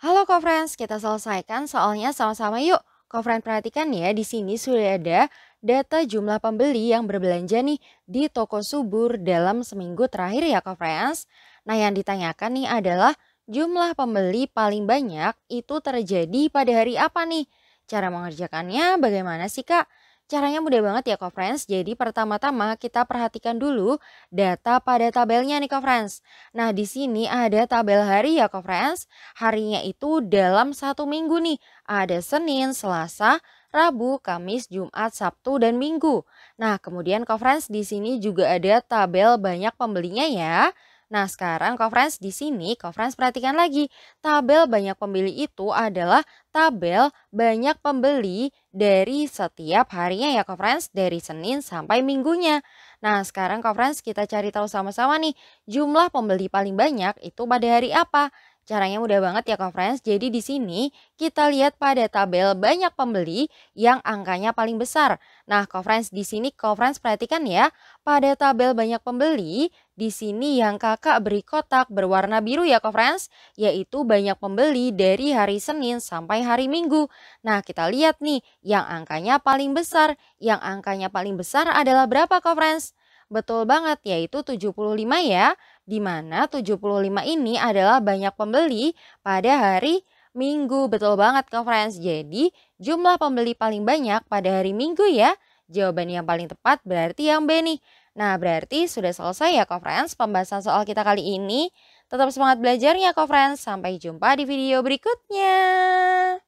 Halo co-friends, kita selesaikan soalnya sama-sama yuk. Co-friend perhatikan ya, di sini sudah ada data jumlah pembeli yang berbelanja nih di toko subur dalam seminggu terakhir ya co-friends. Nah yang ditanyakan nih adalah jumlah pembeli paling banyak itu terjadi pada hari apa nih? Cara mengerjakannya bagaimana sih kak? Caranya mudah banget ya conference. Jadi pertama-tama kita perhatikan dulu data pada tabelnya nih conference. Nah di sini ada tabel hari ya conference. Harinya itu dalam satu minggu nih. Ada Senin, Selasa, Rabu, Kamis, Jumat, Sabtu, dan Minggu. Nah kemudian conference di sini juga ada tabel banyak pembelinya ya. Nah, sekarang conference di sini, conference perhatikan lagi. Tabel banyak pembeli itu adalah tabel banyak pembeli dari setiap harinya ya conference dari Senin sampai Minggunya. Nah, sekarang conference kita cari tahu sama-sama nih, jumlah pembeli paling banyak itu pada hari apa? Caranya mudah banget ya conference. Jadi di sini kita lihat pada tabel banyak pembeli yang angkanya paling besar. Nah, conference di sini conference perhatikan ya, pada tabel banyak pembeli di sini yang kakak beri kotak berwarna biru ya conference, yaitu banyak pembeli dari hari Senin sampai hari Minggu. Nah, kita lihat nih yang angkanya paling besar. Yang angkanya paling besar adalah berapa conference? Betul banget, yaitu 75 ya di mana 75 ini adalah banyak pembeli pada hari Minggu. Betul banget ke friends. Jadi jumlah pembeli paling banyak pada hari Minggu ya. Jawaban yang paling tepat berarti yang B nih. Nah berarti sudah selesai ya friends pembahasan soal kita kali ini. Tetap semangat belajarnya friends. Sampai jumpa di video berikutnya.